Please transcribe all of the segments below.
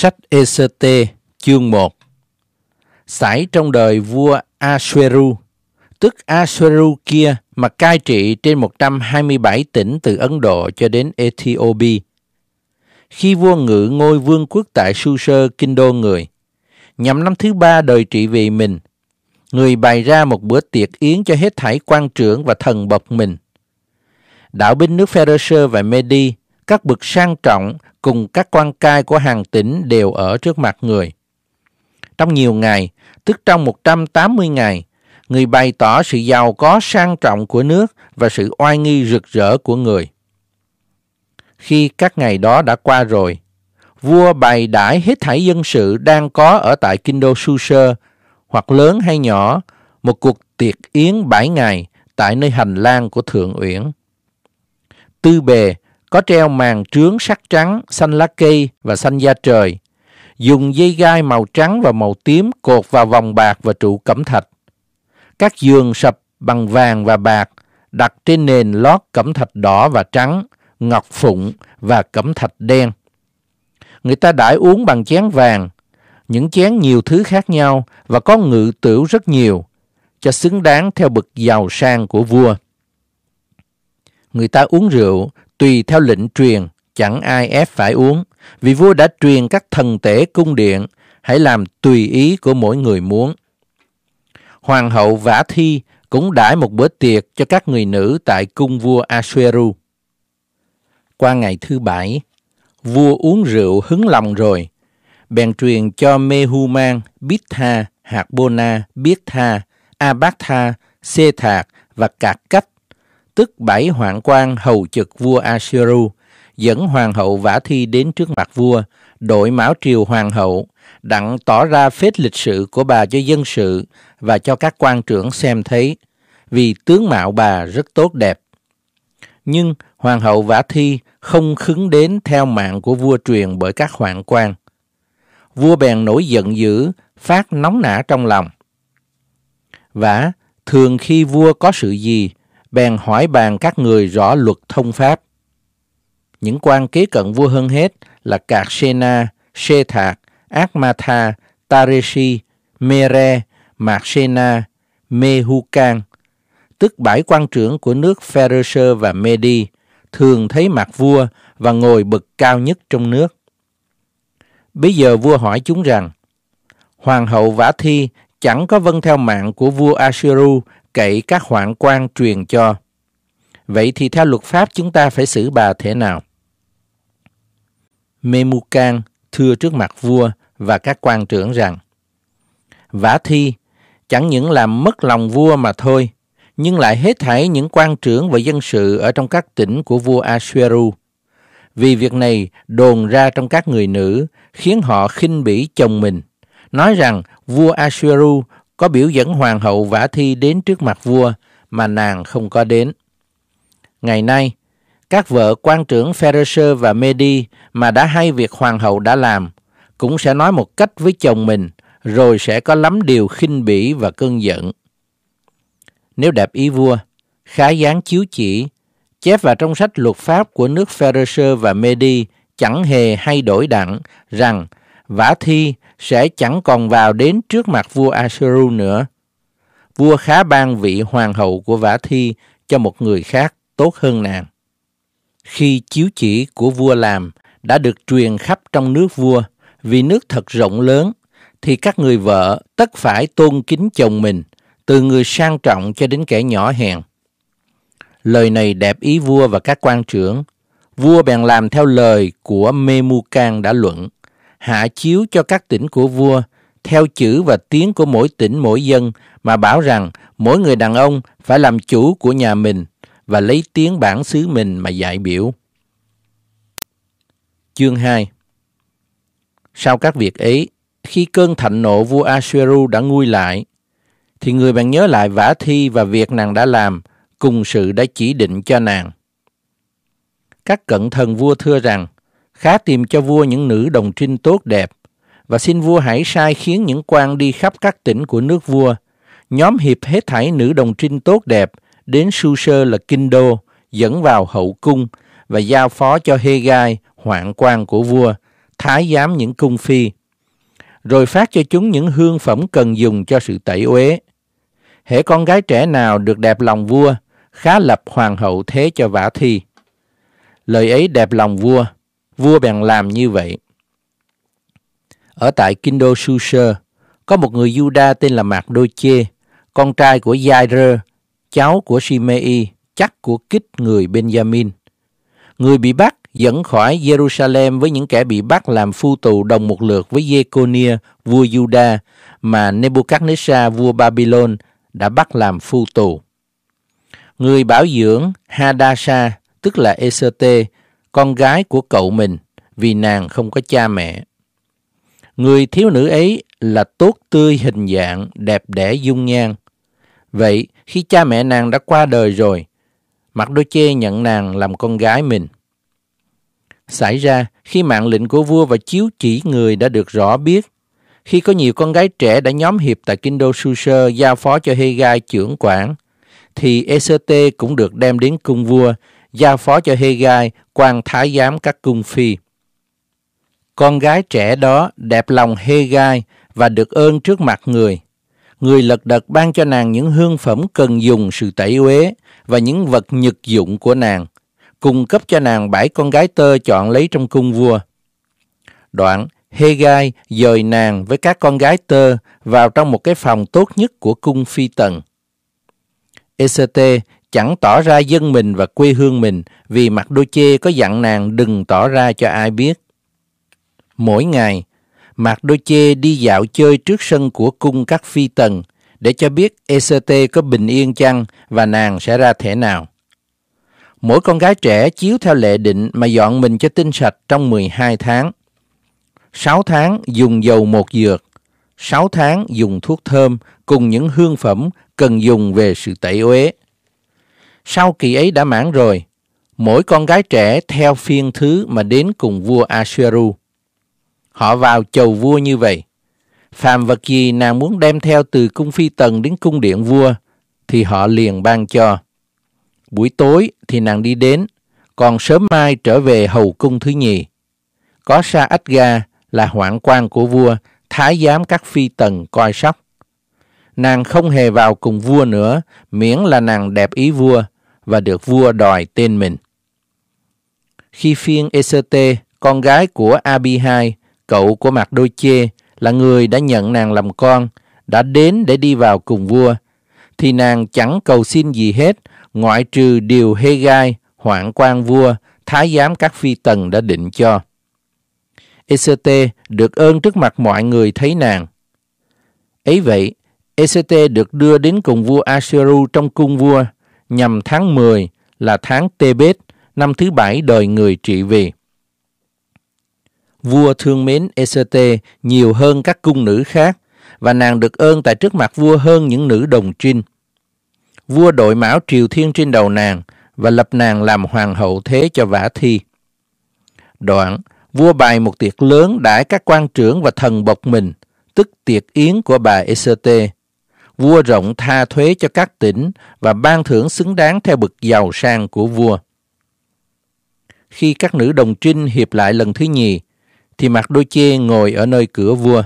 Sách ECT chương 1 Xảy trong đời vua Asueru, tức Asueru kia mà cai trị trên 127 tỉnh từ Ấn Độ cho đến Ethiopia. Khi vua ngự ngôi vương quốc tại Susa kinh đô người, nhằm năm thứ ba đời trị vì mình, người bày ra một bữa tiệc yến cho hết thảy quan trưởng và thần bậc mình. Đạo binh nước Pharisee và Medi các bậc sang trọng cùng các quan cai của hàng tỉnh đều ở trước mặt người. Trong nhiều ngày, tức trong 180 ngày, người bày tỏ sự giàu có sang trọng của nước và sự oai nghi rực rỡ của người. Khi các ngày đó đã qua rồi, vua bày đãi hết thảy dân sự đang có ở tại kinh đô Su Sơ, hoặc lớn hay nhỏ, một cuộc tiệc yến bảy ngày tại nơi hành lang của Thượng Uyển. Tư bề có treo màn trướng sắc trắng, xanh lá cây và xanh da trời. Dùng dây gai màu trắng và màu tím cột vào vòng bạc và trụ cẩm thạch. Các giường sập bằng vàng và bạc đặt trên nền lót cẩm thạch đỏ và trắng, ngọc phụng và cẩm thạch đen. Người ta đãi uống bằng chén vàng, những chén nhiều thứ khác nhau và có ngự tửu rất nhiều, cho xứng đáng theo bậc giàu sang của vua. Người ta uống rượu tùy theo lệnh truyền, chẳng ai ép phải uống, vì vua đã truyền các thần tể cung điện, hãy làm tùy ý của mỗi người muốn. Hoàng hậu Vả Thi cũng đãi một bữa tiệc cho các người nữ tại cung vua Asueru. Qua ngày thứ bảy, vua uống rượu hứng lòng rồi, bèn truyền cho Mehuman, Bitha, Hạc Bona, Biết Abatha, Xê Thạc và Cạc Cách tức bãi hoạn quan hầu trực vua Asiru, dẫn hoàng hậu vả thi đến trước mặt vua, đội mão triều hoàng hậu, đặng tỏ ra phết lịch sự của bà cho dân sự và cho các quan trưởng xem thấy, vì tướng mạo bà rất tốt đẹp. Nhưng hoàng hậu vả thi không khứng đến theo mạng của vua truyền bởi các hoạn quan. Vua bèn nổi giận dữ, phát nóng nã trong lòng. Vả, thường khi vua có sự gì, bèn hỏi bàn các người rõ luật thông pháp. Những quan kế cận vua hơn hết là Cạc Sena, Sê Thạc, Ác Ma Tha, Tareshi, Mere, Mạc Sena, Mehukan, tức bãi quan trưởng của nước Pharisơ và Medi, thường thấy mặt vua và ngồi bậc cao nhất trong nước. Bây giờ vua hỏi chúng rằng, Hoàng hậu Vả Thi chẳng có vâng theo mạng của vua Asiru cậy các hoạn quan truyền cho. Vậy thì theo luật pháp chúng ta phải xử bà thế nào? Memucan thưa trước mặt vua và các quan trưởng rằng Vả thi chẳng những làm mất lòng vua mà thôi, nhưng lại hết thảy những quan trưởng và dân sự ở trong các tỉnh của vua Asueru. Vì việc này đồn ra trong các người nữ, khiến họ khinh bỉ chồng mình, nói rằng vua Asueru có biểu dẫn hoàng hậu vả thi đến trước mặt vua mà nàng không có đến. Ngày nay, các vợ quan trưởng Ferreser và Medi mà đã hay việc hoàng hậu đã làm cũng sẽ nói một cách với chồng mình rồi sẽ có lắm điều khinh bỉ và cơn giận. Nếu đẹp ý vua, khá dáng chiếu chỉ, chép vào trong sách luật pháp của nước Ferreser và Medi chẳng hề hay đổi đặng rằng vả thi sẽ chẳng còn vào đến trước mặt vua Asheru nữa. Vua khá ban vị hoàng hậu của Vả Thi cho một người khác tốt hơn nàng. Khi chiếu chỉ của vua làm đã được truyền khắp trong nước vua, vì nước thật rộng lớn, thì các người vợ tất phải tôn kính chồng mình, từ người sang trọng cho đến kẻ nhỏ hèn. Lời này đẹp ý vua và các quan trưởng. Vua bèn làm theo lời của Memucan đã luận hạ chiếu cho các tỉnh của vua theo chữ và tiếng của mỗi tỉnh mỗi dân mà bảo rằng mỗi người đàn ông phải làm chủ của nhà mình và lấy tiếng bản xứ mình mà dạy biểu. Chương 2 Sau các việc ấy, khi cơn thạnh nộ vua Asheru đã nguôi lại, thì người bạn nhớ lại vả thi và việc nàng đã làm, cùng sự đã chỉ định cho nàng. Các cận thần vua thưa rằng, khá tìm cho vua những nữ đồng trinh tốt đẹp, và xin vua hãy sai khiến những quan đi khắp các tỉnh của nước vua, nhóm hiệp hết thảy nữ đồng trinh tốt đẹp, đến su sơ là kinh đô, dẫn vào hậu cung và giao phó cho hê gai, hoạn quan của vua, thái giám những cung phi, rồi phát cho chúng những hương phẩm cần dùng cho sự tẩy uế. Hễ con gái trẻ nào được đẹp lòng vua, khá lập hoàng hậu thế cho vả thi. Lời ấy đẹp lòng vua, Vua bèn làm như vậy. Ở tại Kindo Susher, có một người Juda tên là Mạc Đôi Chê, con trai của Jair, cháu của Shimei, chắc của kích người Benjamin. Người bị bắt dẫn khỏi Jerusalem với những kẻ bị bắt làm phu tù đồng một lượt với Jeconia, vua Juda, mà Nebuchadnezzar, vua Babylon, đã bắt làm phu tù. Người bảo dưỡng Hadasha tức là Eserte, con gái của cậu mình vì nàng không có cha mẹ. Người thiếu nữ ấy là tốt tươi hình dạng, đẹp đẽ dung nhan. Vậy khi cha mẹ nàng đã qua đời rồi, Mạc Đô Chê nhận nàng làm con gái mình. Xảy ra khi mạng lệnh của vua và chiếu chỉ người đã được rõ biết, khi có nhiều con gái trẻ đã nhóm hiệp tại Kinh Đô Susơ giao phó cho Hegai trưởng quản, thì ECT cũng được đem đến cung vua, giao phó cho Hegai quan thái giám các cung phi. Con gái trẻ đó đẹp lòng hê gai và được ơn trước mặt người. Người lật đật ban cho nàng những hương phẩm cần dùng sự tẩy uế và những vật nhật dụng của nàng, cung cấp cho nàng bảy con gái tơ chọn lấy trong cung vua. Đoạn, Gai dời nàng với các con gái tơ vào trong một cái phòng tốt nhất của cung phi tần. Ect chẳng tỏ ra dân mình và quê hương mình vì mặt đô chê có dặn nàng đừng tỏ ra cho ai biết. Mỗi ngày, mặt Đô Chê đi dạo chơi trước sân của cung các phi tần để cho biết ECT có bình yên chăng và nàng sẽ ra thể nào. Mỗi con gái trẻ chiếu theo lệ định mà dọn mình cho tinh sạch trong 12 tháng. 6 tháng dùng dầu một dược, 6 tháng dùng thuốc thơm cùng những hương phẩm cần dùng về sự tẩy uế. Sau kỳ ấy đã mãn rồi, mỗi con gái trẻ theo phiên thứ mà đến cùng vua Asheru. Họ vào chầu vua như vậy. Phàm vật gì nàng muốn đem theo từ cung phi tần đến cung điện vua, thì họ liền ban cho. Buổi tối thì nàng đi đến, còn sớm mai trở về hầu cung thứ nhì. Có Sa Ách Ga là hoạn quan của vua, thái giám các phi tần coi sóc. Nàng không hề vào cùng vua nữa, miễn là nàng đẹp ý vua, và được vua đòi tên mình. Khi phiên Eserte, con gái của Abihai, cậu của Mạc Đôi Chê, là người đã nhận nàng làm con, đã đến để đi vào cùng vua, thì nàng chẳng cầu xin gì hết ngoại trừ điều hê gai, hoạn quan vua, thái giám các phi tần đã định cho. Ect được ơn trước mặt mọi người thấy nàng. Ấy vậy, Ect được đưa đến cùng vua Asheru trong cung vua nhằm tháng 10 là tháng Tê Bết, năm thứ bảy đời người trị vì. Vua thương mến Esete nhiều hơn các cung nữ khác và nàng được ơn tại trước mặt vua hơn những nữ đồng trinh. Vua đội mão triều thiên trên đầu nàng và lập nàng làm hoàng hậu thế cho vả thi. Đoạn, vua bày một tiệc lớn đãi các quan trưởng và thần bộc mình, tức tiệc yến của bà Esete vua rộng tha thuế cho các tỉnh và ban thưởng xứng đáng theo bậc giàu sang của vua. Khi các nữ đồng trinh hiệp lại lần thứ nhì, thì Mạc Đô Chê ngồi ở nơi cửa vua.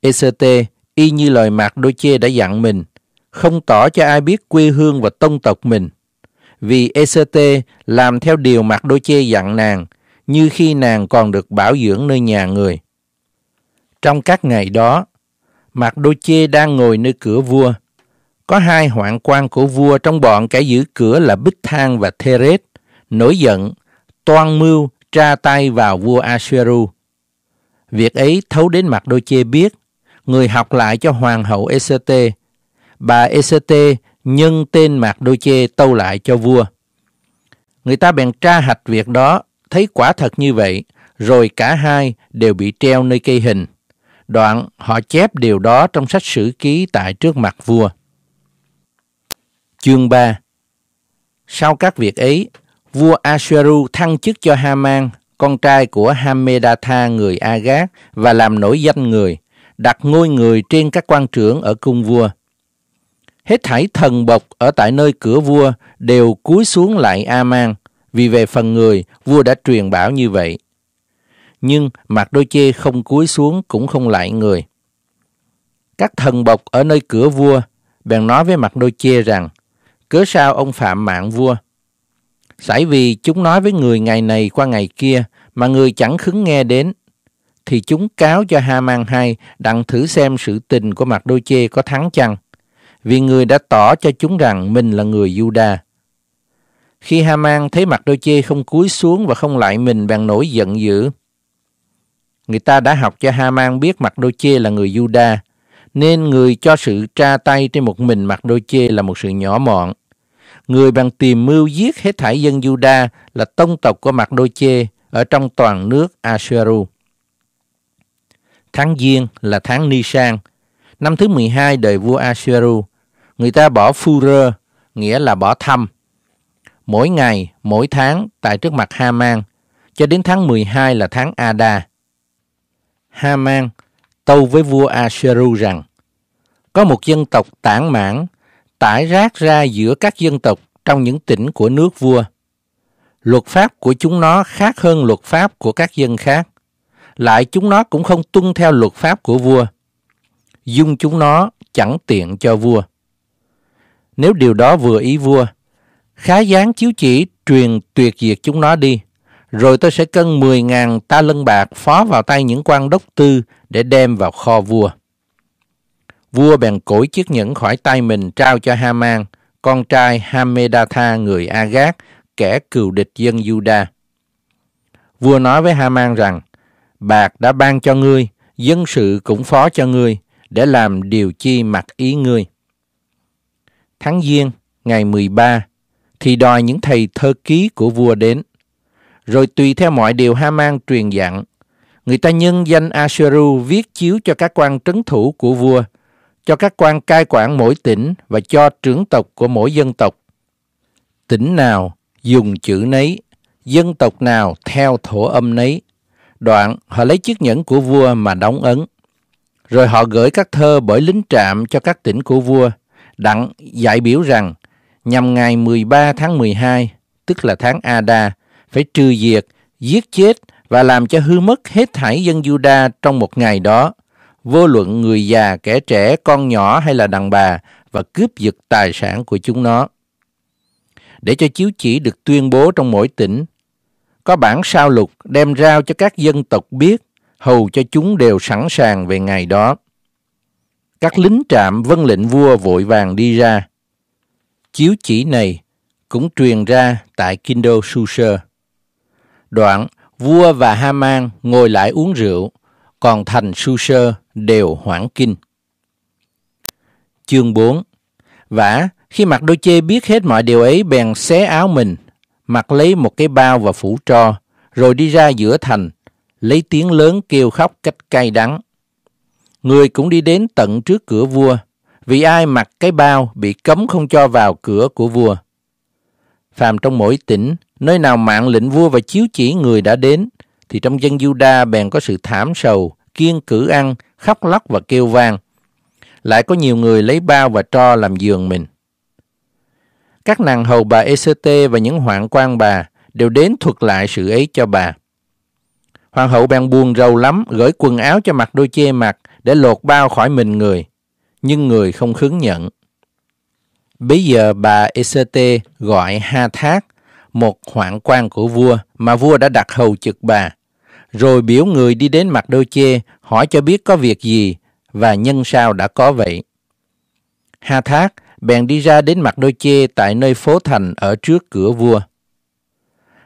ECT y như lời Mạc Đô Chê đã dặn mình, không tỏ cho ai biết quê hương và tông tộc mình. Vì ECT làm theo điều Mạc Đô Chê dặn nàng, như khi nàng còn được bảo dưỡng nơi nhà người. Trong các ngày đó, Mạc đôi Chê đang ngồi nơi cửa vua. Có hai hoạn quan của vua trong bọn kẻ giữ cửa là Bích Thang và Thê Rết, nổi giận, toan mưu tra tay vào vua Asheru. Việc ấy thấu đến mặt đôi Chê biết, người học lại cho hoàng hậu ect, Bà ect nhân tên Mạc đôi Chê tâu lại cho vua. Người ta bèn tra hạch việc đó, thấy quả thật như vậy, rồi cả hai đều bị treo nơi cây hình. Đoạn họ chép điều đó trong sách sử ký tại trước mặt vua. Chương 3 Sau các việc ấy, vua Asheru thăng chức cho Haman, con trai của Hamedatha người Agat và làm nổi danh người, đặt ngôi người trên các quan trưởng ở cung vua. Hết thảy thần bộc ở tại nơi cửa vua đều cúi xuống lại Aman, vì về phần người, vua đã truyền bảo như vậy nhưng mặt đôi chê không cúi xuống cũng không lại người. Các thần bộc ở nơi cửa vua bèn nói với mặt đôi chê rằng cớ sao ông phạm mạng vua? Sải vì chúng nói với người ngày này qua ngày kia mà người chẳng khứng nghe đến thì chúng cáo cho ha mang hai đặng thử xem sự tình của mặt đôi chê có thắng chăng vì người đã tỏ cho chúng rằng mình là người Juda. Khi ha mang thấy mặt đôi chê không cúi xuống và không lại mình bèn nổi giận dữ người ta đã học cho Haman biết mặt đôi chê là người Juda, nên người cho sự tra tay trên một mình mặt đôi chê là một sự nhỏ mọn. Người bằng tìm mưu giết hết thảy dân Juda là tông tộc của mặt đôi chê ở trong toàn nước Asheru. Tháng Giêng là tháng Nisan, năm thứ 12 đời vua Asheru. Người ta bỏ Phu Rơ nghĩa là bỏ thăm. Mỗi ngày, mỗi tháng tại trước mặt Haman, cho đến tháng 12 là tháng Ada. Haman tâu với vua Asheru rằng có một dân tộc tản mãn tải rác ra giữa các dân tộc trong những tỉnh của nước vua. Luật pháp của chúng nó khác hơn luật pháp của các dân khác. Lại chúng nó cũng không tuân theo luật pháp của vua. Dung chúng nó chẳng tiện cho vua. Nếu điều đó vừa ý vua, khá gián chiếu chỉ truyền tuyệt diệt chúng nó đi rồi tôi sẽ cân 10.000 ta lân bạc phó vào tay những quan đốc tư để đem vào kho vua. Vua bèn cổi chiếc nhẫn khỏi tay mình trao cho Haman, con trai Hamedatha người Agat, kẻ cừu địch dân Juda. Vua nói với Haman rằng, bạc đã ban cho ngươi, dân sự cũng phó cho ngươi, để làm điều chi mặc ý ngươi. Tháng Giêng, ngày 13, thì đòi những thầy thơ ký của vua đến rồi tùy theo mọi điều Haman truyền dặn. Người ta nhân danh Asheru viết chiếu cho các quan trấn thủ của vua, cho các quan cai quản mỗi tỉnh và cho trưởng tộc của mỗi dân tộc. Tỉnh nào dùng chữ nấy, dân tộc nào theo thổ âm nấy. Đoạn họ lấy chiếc nhẫn của vua mà đóng ấn. Rồi họ gửi các thơ bởi lính trạm cho các tỉnh của vua, đặng giải biểu rằng nhằm ngày 13 tháng 12, tức là tháng Ada, phải trừ diệt, giết chết và làm cho hư mất hết thảy dân Juda trong một ngày đó, vô luận người già, kẻ trẻ, con nhỏ hay là đàn bà và cướp giật tài sản của chúng nó. Để cho chiếu chỉ được tuyên bố trong mỗi tỉnh, có bản sao lục đem rao cho các dân tộc biết, hầu cho chúng đều sẵn sàng về ngày đó. Các lính trạm vân lệnh vua vội vàng đi ra. Chiếu chỉ này cũng truyền ra tại Kindle Susher. Đoạn, vua và Haman ngồi lại uống rượu, còn thành su sơ đều hoảng kinh. Chương 4 Vả, khi mặt đôi chê biết hết mọi điều ấy bèn xé áo mình, mặc lấy một cái bao và phủ tro, rồi đi ra giữa thành, lấy tiếng lớn kêu khóc cách cay đắng. Người cũng đi đến tận trước cửa vua, vì ai mặc cái bao bị cấm không cho vào cửa của vua. Phàm trong mỗi tỉnh Nơi nào mạng lệnh vua và chiếu chỉ người đã đến, thì trong dân Juda bèn có sự thảm sầu, kiên cử ăn, khóc lóc và kêu vang. Lại có nhiều người lấy bao và tro làm giường mình. Các nàng hầu bà ECT và những hoạn quan bà đều đến thuật lại sự ấy cho bà. Hoàng hậu bèn buồn rầu lắm, gửi quần áo cho mặt đôi chê mặt để lột bao khỏi mình người, nhưng người không khứng nhận. Bây giờ bà ECT gọi Ha Thác, một hoạn quan của vua mà vua đã đặt hầu trực bà. Rồi biểu người đi đến mặt đôi chê, hỏi cho biết có việc gì, và nhân sao đã có vậy. ha Thác bèn đi ra đến mặt đôi chê tại nơi phố thành ở trước cửa vua.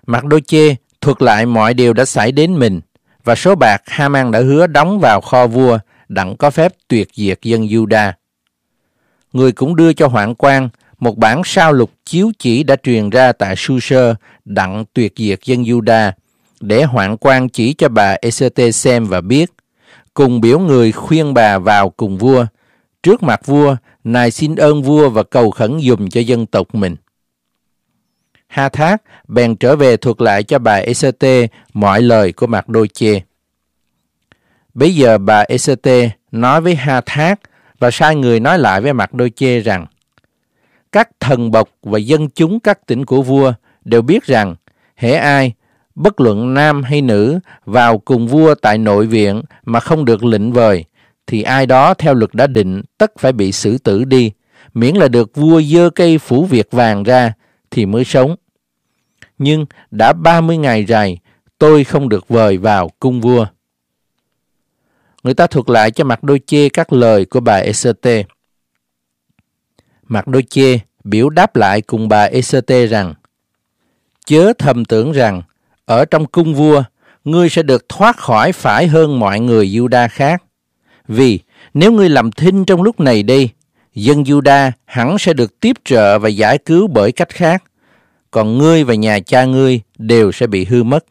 Mặt đôi chê thuật lại mọi điều đã xảy đến mình, và số bạc ha Haman đã hứa đóng vào kho vua đặng có phép tuyệt diệt dân Juda. Người cũng đưa cho hoạn quan một bản sao lục chiếu chỉ đã truyền ra tại sơ đặng tuyệt diệt dân Juda để hoạn quan chỉ cho bà Esther xem và biết. Cùng biểu người khuyên bà vào cùng vua. Trước mặt vua, nài xin ơn vua và cầu khẩn dùm cho dân tộc mình. Ha Thác bèn trở về thuật lại cho bà Esther mọi lời của Mạc Đôi Chê. Bây giờ bà Esther nói với Ha Thác và sai người nói lại với Mạc Đôi Chê rằng các thần bộc và dân chúng các tỉnh của vua đều biết rằng hễ ai bất luận nam hay nữ vào cùng vua tại nội viện mà không được lệnh vời thì ai đó theo luật đã định tất phải bị xử tử đi miễn là được vua dơ cây phủ việc vàng ra thì mới sống nhưng đã 30 ngày dài tôi không được vời vào cung vua người ta thuật lại cho mặt đôi chê các lời của bà Eserte Mạc Đôi Chê biểu đáp lại cùng bà Ecerte rằng Chớ thầm tưởng rằng ở trong cung vua ngươi sẽ được thoát khỏi phải hơn mọi người Juda khác. Vì nếu ngươi làm thinh trong lúc này đi, dân Juda hẳn sẽ được tiếp trợ và giải cứu bởi cách khác, còn ngươi và nhà cha ngươi đều sẽ bị hư mất.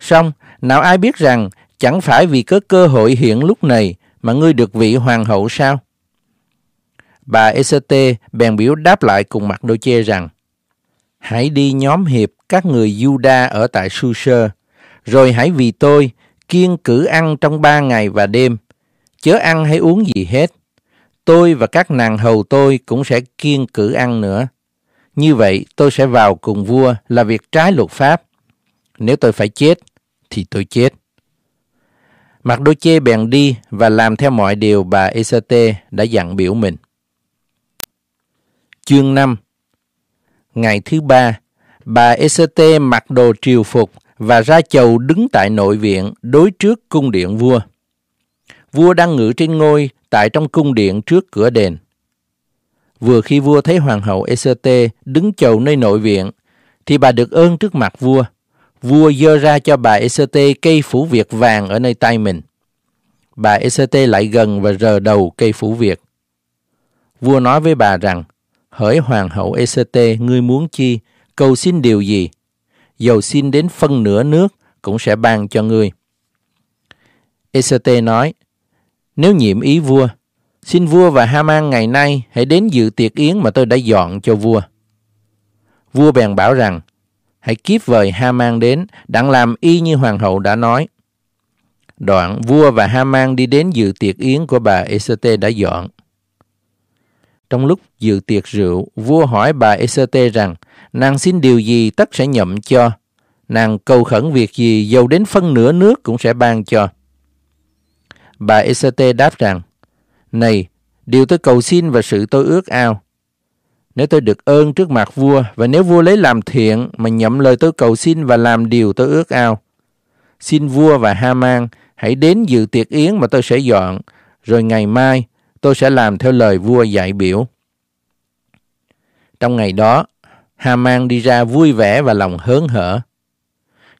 xong nào ai biết rằng chẳng phải vì có cơ hội hiện lúc này mà ngươi được vị hoàng hậu sao? Bà ECT bèn biểu đáp lại cùng mặt đôi chê rằng Hãy đi nhóm hiệp các người Juda ở tại Susa, rồi hãy vì tôi kiên cử ăn trong ba ngày và đêm, chớ ăn hay uống gì hết. Tôi và các nàng hầu tôi cũng sẽ kiên cử ăn nữa. Như vậy tôi sẽ vào cùng vua là việc trái luật pháp. Nếu tôi phải chết, thì tôi chết. Mặc đôi chê bèn đi và làm theo mọi điều bà Esate đã dặn biểu mình. Chương 5 Ngày thứ ba, bà Esther mặc đồ triều phục và ra chầu đứng tại nội viện đối trước cung điện vua. Vua đang ngự trên ngôi tại trong cung điện trước cửa đền. Vừa khi vua thấy hoàng hậu Esther đứng chầu nơi nội viện, thì bà được ơn trước mặt vua. Vua dơ ra cho bà Esther cây phủ việc vàng ở nơi tay mình. Bà Esther lại gần và rờ đầu cây phủ việc. Vua nói với bà rằng, Hỡi hoàng hậu ECT, ngươi muốn chi? Cầu xin điều gì? Dầu xin đến phân nửa nước cũng sẽ ban cho ngươi. ECT nói, nếu nhiệm ý vua, xin vua và Haman ngày nay hãy đến dự tiệc yến mà tôi đã dọn cho vua. Vua bèn bảo rằng, hãy kiếp vời Haman đến, đặng làm y như hoàng hậu đã nói. Đoạn vua và Haman đi đến dự tiệc yến của bà Esther đã dọn. Trong lúc dự tiệc rượu, vua hỏi bà Esther rằng, nàng xin điều gì tất sẽ nhậm cho, nàng cầu khẩn việc gì dầu đến phân nửa nước cũng sẽ ban cho. Bà Esther đáp rằng, Này, điều tôi cầu xin và sự tôi ước ao. Nếu tôi được ơn trước mặt vua và nếu vua lấy làm thiện mà nhậm lời tôi cầu xin và làm điều tôi ước ao. Xin vua và Haman hãy đến dự tiệc yến mà tôi sẽ dọn, rồi ngày mai tôi sẽ làm theo lời vua dạy biểu. Trong ngày đó, Haman đi ra vui vẻ và lòng hớn hở.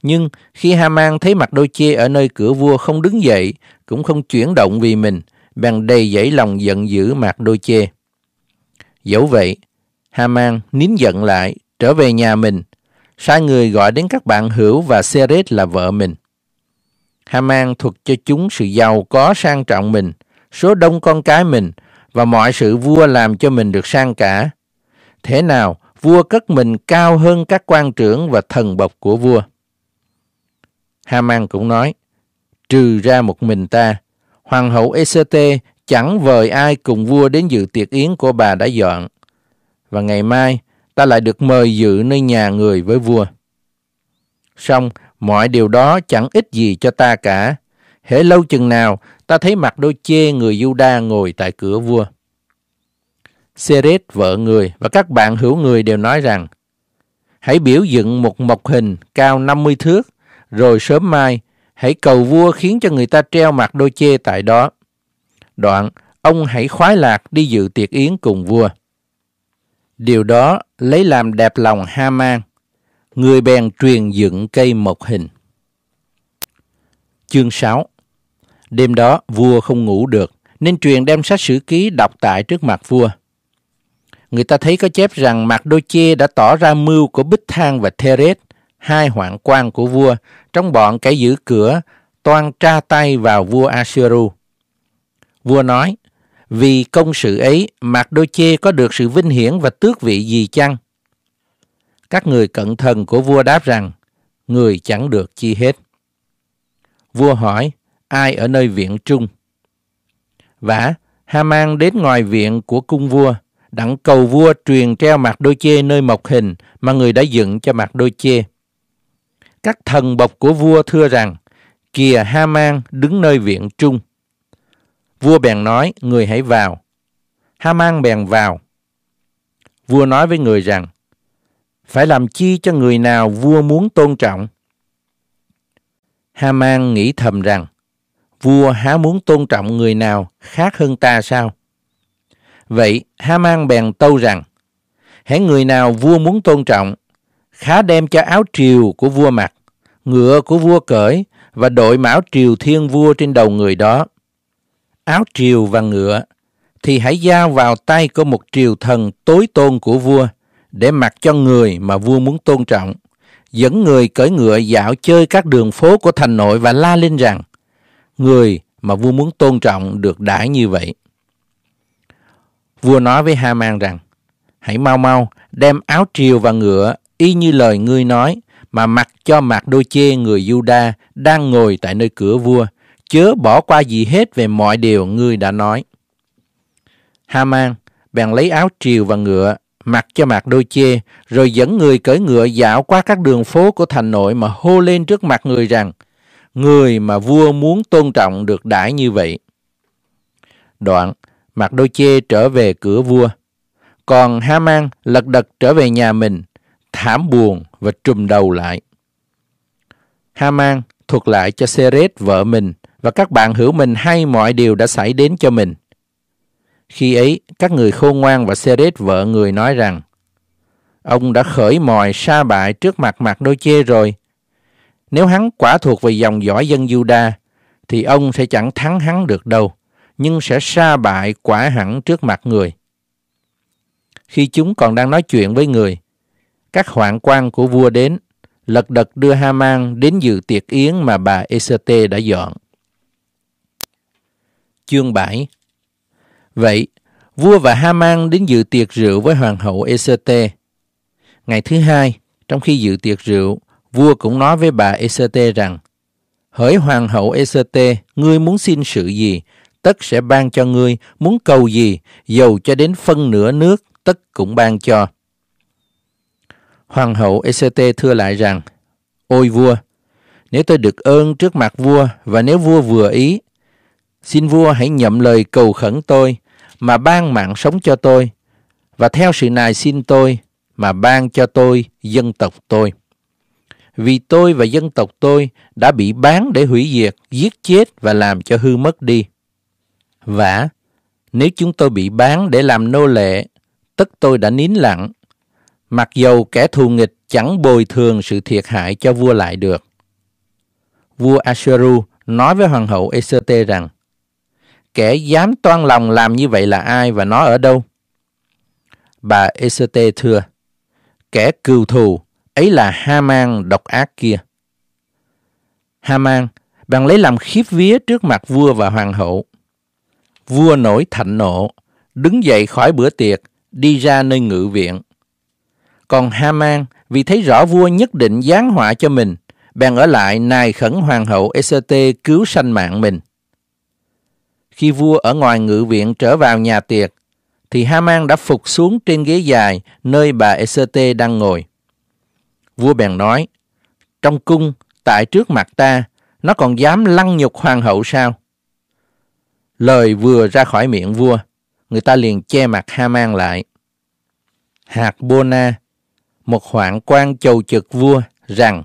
Nhưng khi Haman thấy mặt đôi chê ở nơi cửa vua không đứng dậy, cũng không chuyển động vì mình, bằng đầy dẫy lòng giận dữ mặt đôi chê. Dẫu vậy, Haman nín giận lại, trở về nhà mình, sai người gọi đến các bạn hữu và Seret là vợ mình. Haman thuật cho chúng sự giàu có sang trọng mình, số đông con cái mình và mọi sự vua làm cho mình được sang cả. Thế nào, vua cất mình cao hơn các quan trưởng và thần bộc của vua. Haman cũng nói, trừ ra một mình ta, hoàng hậu Ecete chẳng vời ai cùng vua đến dự tiệc yến của bà đã dọn. Và ngày mai, ta lại được mời dự nơi nhà người với vua. Xong, mọi điều đó chẳng ích gì cho ta cả, Hễ lâu chừng nào, ta thấy mặt đôi chê người Giuđa ngồi tại cửa vua. Seret vợ người và các bạn hữu người đều nói rằng, hãy biểu dựng một mộc hình cao 50 thước, rồi sớm mai, hãy cầu vua khiến cho người ta treo mặt đôi chê tại đó. Đoạn, ông hãy khoái lạc đi dự tiệc yến cùng vua. Điều đó lấy làm đẹp lòng ha mang người bèn truyền dựng cây mộc hình. Chương 6 Đêm đó, vua không ngủ được, nên truyền đem sách sử ký đọc tại trước mặt vua. Người ta thấy có chép rằng Mạc Đô Chê đã tỏ ra mưu của Bích Thang và Theret, hai hoàng quan của vua, trong bọn kẻ giữ cửa, toan tra tay vào vua Asiru. Vua nói, vì công sự ấy, Mạc Đô Chê có được sự vinh hiển và tước vị gì chăng? Các người cận thần của vua đáp rằng, người chẳng được chi hết. Vua hỏi, ai ở nơi viện trung. Vả, Haman đến ngoài viện của cung vua, đặng cầu vua truyền treo mặt đôi chê nơi mộc hình mà người đã dựng cho mặt đôi chê. Các thần bộc của vua thưa rằng, kìa Haman đứng nơi viện trung. Vua bèn nói, người hãy vào. Haman bèn vào. Vua nói với người rằng, phải làm chi cho người nào vua muốn tôn trọng? Haman nghĩ thầm rằng, vua há muốn tôn trọng người nào khác hơn ta sao? Vậy Haman bèn tâu rằng, hãy người nào vua muốn tôn trọng, khá đem cho áo triều của vua mặc, ngựa của vua cởi và đội mão triều thiên vua trên đầu người đó. Áo triều và ngựa thì hãy giao vào tay của một triều thần tối tôn của vua để mặc cho người mà vua muốn tôn trọng. Dẫn người cởi ngựa dạo chơi các đường phố của thành nội và la lên rằng người mà vua muốn tôn trọng được đãi như vậy. Vua nói với Haman rằng, hãy mau mau đem áo triều và ngựa y như lời ngươi nói mà mặc cho mạc đôi chê người Juda đang ngồi tại nơi cửa vua, chớ bỏ qua gì hết về mọi điều ngươi đã nói. Haman bèn lấy áo triều và ngựa mặc cho mạc đôi chê, rồi dẫn người cưỡi ngựa dạo qua các đường phố của thành nội mà hô lên trước mặt người rằng, người mà vua muốn tôn trọng được đãi như vậy. Đoạn, Mạc Đô Chê trở về cửa vua. Còn Haman lật đật trở về nhà mình, thảm buồn và trùm đầu lại. Haman thuật lại cho Seret vợ mình và các bạn hữu mình hay mọi điều đã xảy đến cho mình. Khi ấy, các người khôn ngoan và Seret vợ người nói rằng, Ông đã khởi mồi sa bại trước mặt mặt đôi chê rồi, nếu hắn quả thuộc về dòng dõi dân Juda, thì ông sẽ chẳng thắng hắn được đâu, nhưng sẽ sa bại quả hẳn trước mặt người. Khi chúng còn đang nói chuyện với người, các hoạn quan của vua đến, lật đật đưa Haman đến dự tiệc yến mà bà Esther đã dọn. Chương 7 Vậy, vua và Haman đến dự tiệc rượu với hoàng hậu Esther. Ngày thứ hai, trong khi dự tiệc rượu, Vua cũng nói với bà ect rằng, Hỡi hoàng hậu ect ngươi muốn xin sự gì, tất sẽ ban cho ngươi, muốn cầu gì, dầu cho đến phân nửa nước, tất cũng ban cho. Hoàng hậu ect thưa lại rằng, Ôi vua, nếu tôi được ơn trước mặt vua và nếu vua vừa ý, xin vua hãy nhậm lời cầu khẩn tôi mà ban mạng sống cho tôi và theo sự nài xin tôi mà ban cho tôi dân tộc tôi vì tôi và dân tộc tôi đã bị bán để hủy diệt, giết chết và làm cho hư mất đi. Vả, nếu chúng tôi bị bán để làm nô lệ, tất tôi đã nín lặng. Mặc dầu kẻ thù nghịch chẳng bồi thường sự thiệt hại cho vua lại được. Vua Asheru nói với hoàng hậu Eserte rằng, kẻ dám toan lòng làm như vậy là ai và nó ở đâu? Bà Eserte thưa, kẻ cừu thù ấy là Haman độc ác kia. Haman bằng lấy làm khiếp vía trước mặt vua và hoàng hậu. Vua nổi thạnh nộ, đứng dậy khỏi bữa tiệc, đi ra nơi ngự viện. Còn Haman vì thấy rõ vua nhất định giáng họa cho mình, bèn ở lại nài khẩn hoàng hậu Esther cứu sanh mạng mình. Khi vua ở ngoài ngự viện trở vào nhà tiệc, thì Haman đã phục xuống trên ghế dài nơi bà Esther đang ngồi. Vua bèn nói, trong cung, tại trước mặt ta, nó còn dám lăng nhục hoàng hậu sao? Lời vừa ra khỏi miệng vua, người ta liền che mặt Haman lại. Hạt Bona, một hoạn quan chầu trực vua, rằng,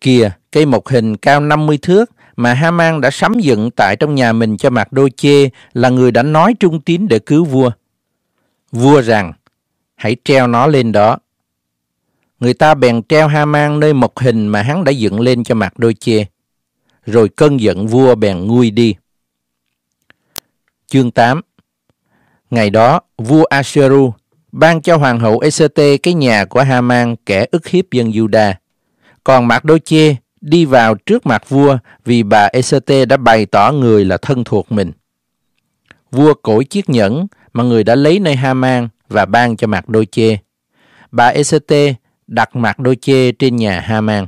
kìa, cây mộc hình cao 50 thước mà Haman đã sắm dựng tại trong nhà mình cho mặt Đô Chê là người đã nói trung tín để cứu vua. Vua rằng, hãy treo nó lên đó người ta bèn treo Ha Haman nơi mộc hình mà hắn đã dựng lên cho mặt đôi chê. Rồi cơn giận vua bèn nguôi đi. Chương 8 Ngày đó, vua Asheru ban cho hoàng hậu Esete cái nhà của Haman kẻ ức hiếp dân Juda. Còn Mạc Đô Chê đi vào trước mặt vua vì bà Esete đã bày tỏ người là thân thuộc mình. Vua cổi chiếc nhẫn mà người đã lấy nơi Haman và ban cho Mạc Đô Chê. Bà Esete đặt mặt đôi chê trên nhà Haman.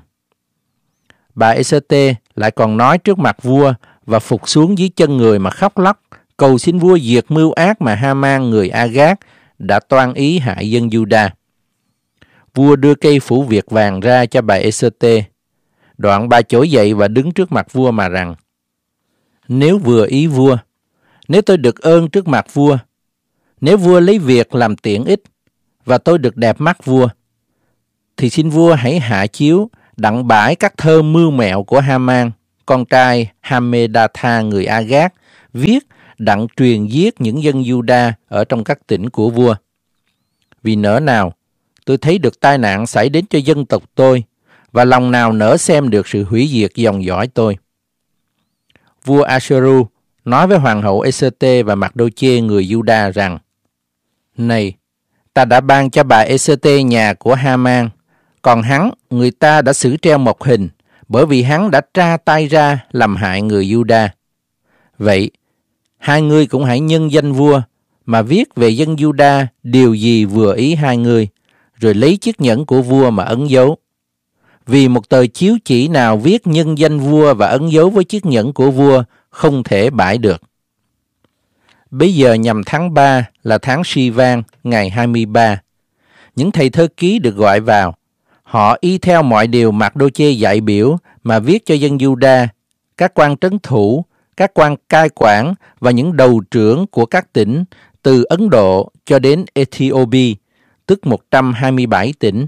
Bà Esate lại còn nói trước mặt vua và phục xuống dưới chân người mà khóc lóc, cầu xin vua diệt mưu ác mà Haman người Agat đã toan ý hại dân Juda. Vua đưa cây phủ việc vàng ra cho bà Esate. Đoạn bà chối dậy và đứng trước mặt vua mà rằng, Nếu vừa ý vua, nếu tôi được ơn trước mặt vua, nếu vua lấy việc làm tiện ích, và tôi được đẹp mắt vua, thì xin vua hãy hạ chiếu đặng bãi các thơ mưu mẹo của Haman, con trai Hamedatha người Agat, viết đặng truyền giết những dân Juda ở trong các tỉnh của vua. Vì nỡ nào, tôi thấy được tai nạn xảy đến cho dân tộc tôi, và lòng nào nỡ xem được sự hủy diệt dòng dõi tôi. Vua Asheru nói với hoàng hậu Esete và mặt Đô Chê người Juda rằng, Này, ta đã ban cho bà Esete nhà của Haman còn hắn, người ta đã xử treo một hình, bởi vì hắn đã tra tay ra làm hại người Juda. Vậy, hai người cũng hãy nhân danh vua mà viết về dân Juda điều gì vừa ý hai người, rồi lấy chiếc nhẫn của vua mà ấn dấu. Vì một tờ chiếu chỉ nào viết nhân danh vua và ấn dấu với chiếc nhẫn của vua không thể bãi được. Bây giờ nhằm tháng 3 là tháng Sivan, ngày 23. Những thầy thơ ký được gọi vào Họ y theo mọi điều Mạc Đô Chê dạy biểu mà viết cho dân Juda, các quan trấn thủ, các quan cai quản và những đầu trưởng của các tỉnh từ Ấn Độ cho đến Ethiopia, tức 127 tỉnh.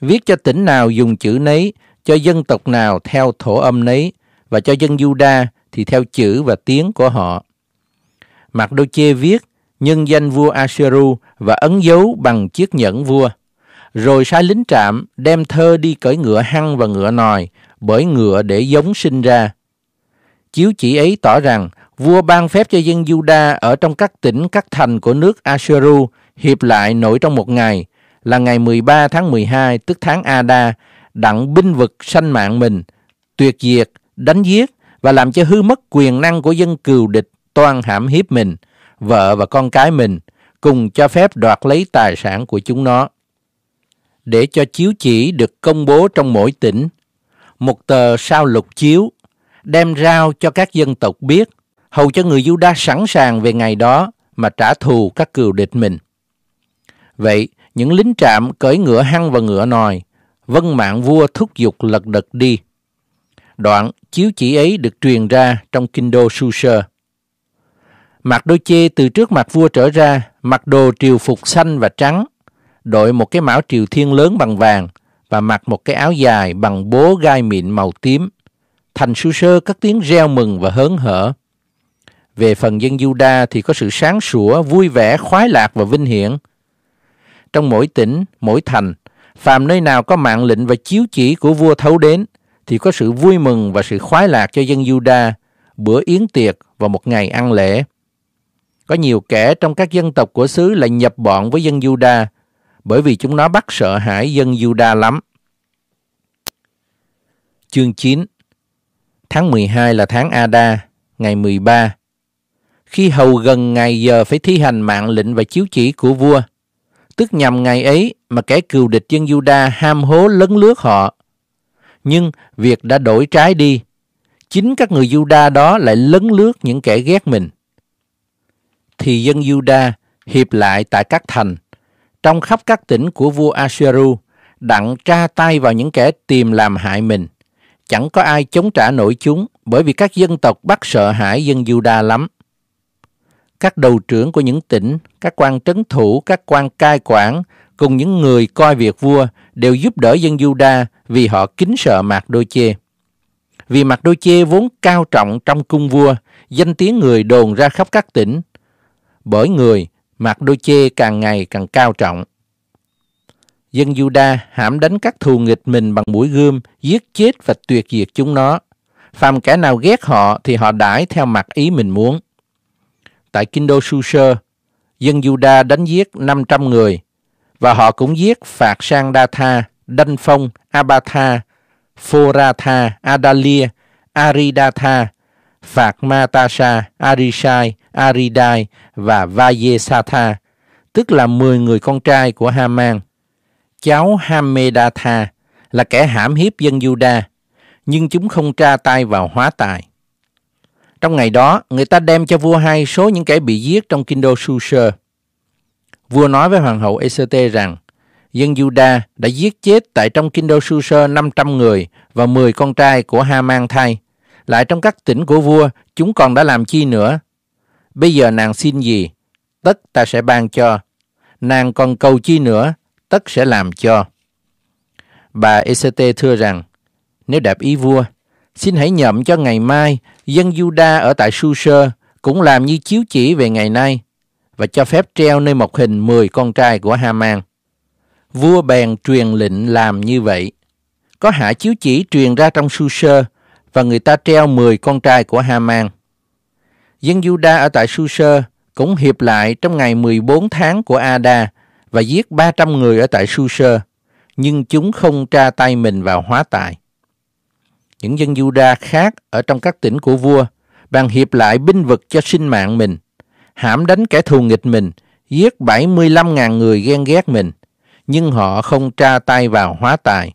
Viết cho tỉnh nào dùng chữ nấy, cho dân tộc nào theo thổ âm nấy, và cho dân Juda thì theo chữ và tiếng của họ. Mạc Đô Chê viết nhân danh vua Asheru và ấn dấu bằng chiếc nhẫn vua. Rồi sai lính trạm đem thơ đi cởi ngựa hăng và ngựa nòi, bởi ngựa để giống sinh ra. Chiếu chỉ ấy tỏ rằng vua ban phép cho dân Juda ở trong các tỉnh các thành của nước Asheru hiệp lại nổi trong một ngày là ngày 13 tháng 12 tức tháng Ada đặng binh vực sanh mạng mình, tuyệt diệt, đánh giết và làm cho hư mất quyền năng của dân cừu địch toàn hãm hiếp mình, vợ và con cái mình, cùng cho phép đoạt lấy tài sản của chúng nó để cho chiếu chỉ được công bố trong mỗi tỉnh, một tờ sao lục chiếu, đem rao cho các dân tộc biết, hầu cho người Juda sẵn sàng về ngày đó mà trả thù các cừu địch mình. Vậy, những lính trạm cởi ngựa hăng và ngựa nòi, vân mạng vua thúc giục lật đật đi. Đoạn chiếu chỉ ấy được truyền ra trong kinh đô Susa. Mạc Đô Chê từ trước mặt vua trở ra, mặc đồ triều phục xanh và trắng, đội một cái mão triều thiên lớn bằng vàng và mặc một cái áo dài bằng bố gai mịn màu tím. Thành su sơ các tiếng reo mừng và hớn hở. Về phần dân Juda thì có sự sáng sủa, vui vẻ, khoái lạc và vinh hiển. Trong mỗi tỉnh, mỗi thành, phàm nơi nào có mạng lệnh và chiếu chỉ của vua thấu đến, thì có sự vui mừng và sự khoái lạc cho dân Juda, bữa yến tiệc và một ngày ăn lễ. Có nhiều kẻ trong các dân tộc của xứ lại nhập bọn với dân Juda bởi vì chúng nó bắt sợ hãi dân Juda lắm. Chương 9 Tháng 12 là tháng Ada, ngày 13. Khi hầu gần ngày giờ phải thi hành mạng lệnh và chiếu chỉ của vua, tức nhằm ngày ấy mà kẻ cừu địch dân Juda ham hố lấn lướt họ. Nhưng việc đã đổi trái đi, chính các người Juda đó lại lấn lướt những kẻ ghét mình. Thì dân Juda hiệp lại tại các thành, trong khắp các tỉnh của vua Asheru, đặng tra tay vào những kẻ tìm làm hại mình. Chẳng có ai chống trả nổi chúng, bởi vì các dân tộc bắt sợ hãi dân Juda lắm. Các đầu trưởng của những tỉnh, các quan trấn thủ, các quan cai quản, cùng những người coi việc vua đều giúp đỡ dân Juda vì họ kính sợ Mạc Đô Chê. Vì Mạc Đô Chê vốn cao trọng trong cung vua, danh tiếng người đồn ra khắp các tỉnh. Bởi người, mặt đôi Chê càng ngày càng cao trọng. Dân Juda hãm đánh các thù nghịch mình bằng mũi gươm, giết chết và tuyệt diệt chúng nó. Phàm kẻ nào ghét họ thì họ đãi theo mặt ý mình muốn. Tại Kinh Đô Susơ, dân Juda đánh giết 500 người và họ cũng giết phạt Sang Đa Tha, Đanh Phong, Abatha, Phoratha, Adalia, Aridatha, phạt Matasha, Arishai, Aridai và Vayesatha, tức là 10 người con trai của Haman. Cháu Hamedatha là kẻ hãm hiếp dân Juda, nhưng chúng không tra tay vào hóa tài. Trong ngày đó, người ta đem cho vua hai số những kẻ bị giết trong kinh đô Susa. Vua nói với hoàng hậu Esther rằng, dân Juda đã giết chết tại trong kinh đô Susa 500 người và 10 con trai của Haman thay. Lại trong các tỉnh của vua, chúng còn đã làm chi nữa Bây giờ nàng xin gì, tất ta sẽ ban cho. Nàng còn cầu chi nữa, tất sẽ làm cho. Bà ECT thưa rằng, nếu đạp ý vua, xin hãy nhậm cho ngày mai dân Juda ở tại Susa cũng làm như chiếu chỉ về ngày nay và cho phép treo nơi một hình 10 con trai của Haman. Vua bèn truyền lệnh làm như vậy. Có hạ chiếu chỉ truyền ra trong Susa và người ta treo 10 con trai của Haman dân Juda ở tại Susa cũng hiệp lại trong ngày 14 tháng của Ada và giết 300 người ở tại Susa, nhưng chúng không tra tay mình vào hóa tài. Những dân Juda khác ở trong các tỉnh của vua bằng hiệp lại binh vực cho sinh mạng mình, hãm đánh kẻ thù nghịch mình, giết 75.000 người ghen ghét mình, nhưng họ không tra tay vào hóa tài.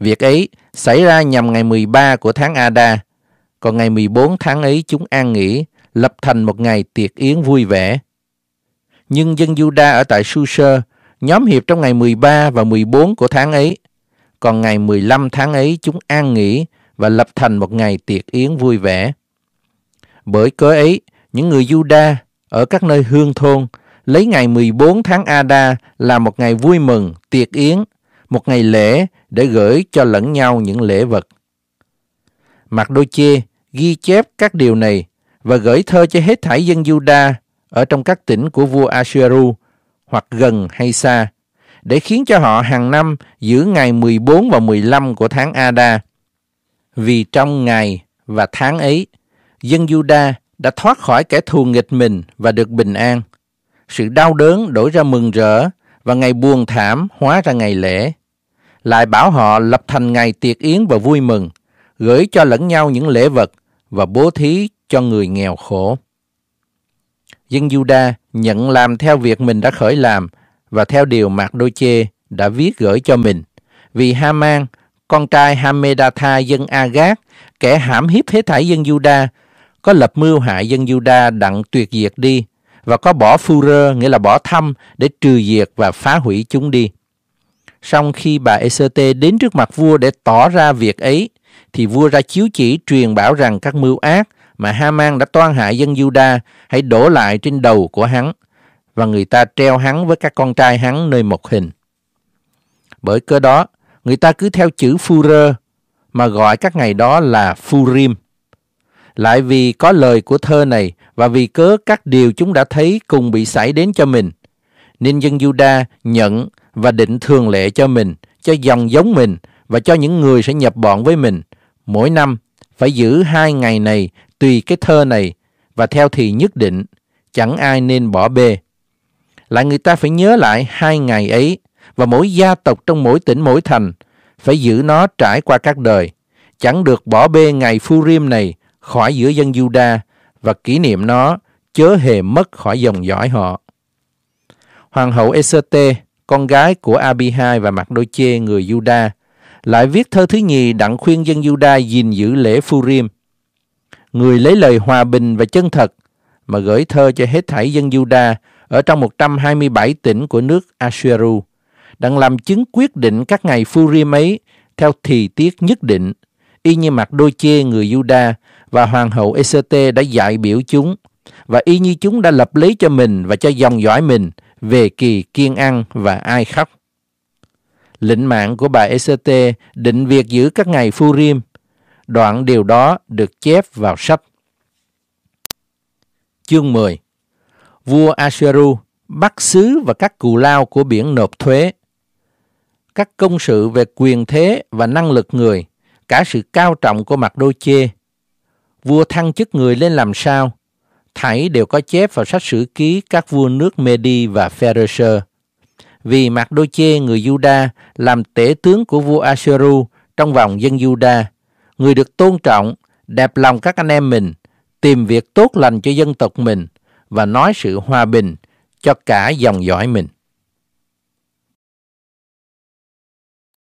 Việc ấy xảy ra nhằm ngày 13 của tháng Ada, còn ngày 14 tháng ấy chúng an nghỉ, lập thành một ngày tiệc yến vui vẻ. Nhưng dân Juda ở tại Susa nhóm hiệp trong ngày 13 và 14 của tháng ấy. Còn ngày 15 tháng ấy chúng an nghỉ và lập thành một ngày tiệc yến vui vẻ. Bởi cớ ấy, những người Juda ở các nơi hương thôn lấy ngày 14 tháng Ada là một ngày vui mừng, tiệc yến, một ngày lễ để gửi cho lẫn nhau những lễ vật. Mặc đôi chê, ghi chép các điều này và gửi thơ cho hết thảy dân Juda ở trong các tỉnh của vua Asheru hoặc gần hay xa để khiến cho họ hàng năm giữ ngày 14 và 15 của tháng Ada. Vì trong ngày và tháng ấy, dân Juda đã thoát khỏi kẻ thù nghịch mình và được bình an. Sự đau đớn đổi ra mừng rỡ và ngày buồn thảm hóa ra ngày lễ. Lại bảo họ lập thành ngày tiệc yến và vui mừng, gửi cho lẫn nhau những lễ vật và bố thí cho người nghèo khổ. Dân Juda nhận làm theo việc mình đã khởi làm và theo điều Mạc Đôi Chê đã viết gửi cho mình. Vì Haman, con trai Hamedatha dân Agat, kẻ hãm hiếp thế thảy dân Juda, có lập mưu hại dân Juda đặng tuyệt diệt đi và có bỏ phu rơ, nghĩa là bỏ thăm để trừ diệt và phá hủy chúng đi. Song khi bà Eserte đến trước mặt vua để tỏ ra việc ấy, thì vua ra chiếu chỉ truyền bảo rằng các mưu ác mà Haman đã toan hại dân Juda hãy đổ lại trên đầu của hắn và người ta treo hắn với các con trai hắn nơi một hình. Bởi cơ đó, người ta cứ theo chữ Führer mà gọi các ngày đó là Furim. Lại vì có lời của thơ này và vì cớ các điều chúng đã thấy cùng bị xảy đến cho mình, nên dân Juda nhận và định thường lệ cho mình, cho dòng giống mình và cho những người sẽ nhập bọn với mình mỗi năm phải giữ hai ngày này tùy cái thơ này và theo thì nhất định, chẳng ai nên bỏ bê. Lại người ta phải nhớ lại hai ngày ấy và mỗi gia tộc trong mỗi tỉnh mỗi thành phải giữ nó trải qua các đời, chẳng được bỏ bê ngày phu riêm này khỏi giữa dân Juda và kỷ niệm nó chớ hề mất khỏi dòng dõi họ. Hoàng hậu Eserte, con gái của Abihai và mặt Đôi Chê người Juda, lại viết thơ thứ nhì đặng khuyên dân Juda gìn giữ lễ Furim. Người lấy lời hòa bình và chân thật mà gửi thơ cho hết thảy dân Juda ở trong 127 tỉnh của nước Asheru, đặng làm chứng quyết định các ngày Furim ấy theo thì tiết nhất định, y như mặt đôi chê người Juda và hoàng hậu Esther đã dạy biểu chúng và y như chúng đã lập lý cho mình và cho dòng dõi mình về kỳ kiên ăn và ai khóc. Lệnh mạng của bà Esther định việc giữ các ngày Phu Furim. Đoạn điều đó được chép vào sách. Chương 10 Vua Asheru bắt sứ và các cù lao của biển nộp thuế. Các công sự về quyền thế và năng lực người, cả sự cao trọng của mặt đôi chê. Vua thăng chức người lên làm sao? Thảy đều có chép vào sách sử ký các vua nước Medi và Pharisee vì Mạc Đô Chê người Juda làm tể tướng của vua Asheru trong vòng dân Juda. Người được tôn trọng, đẹp lòng các anh em mình, tìm việc tốt lành cho dân tộc mình và nói sự hòa bình cho cả dòng dõi mình.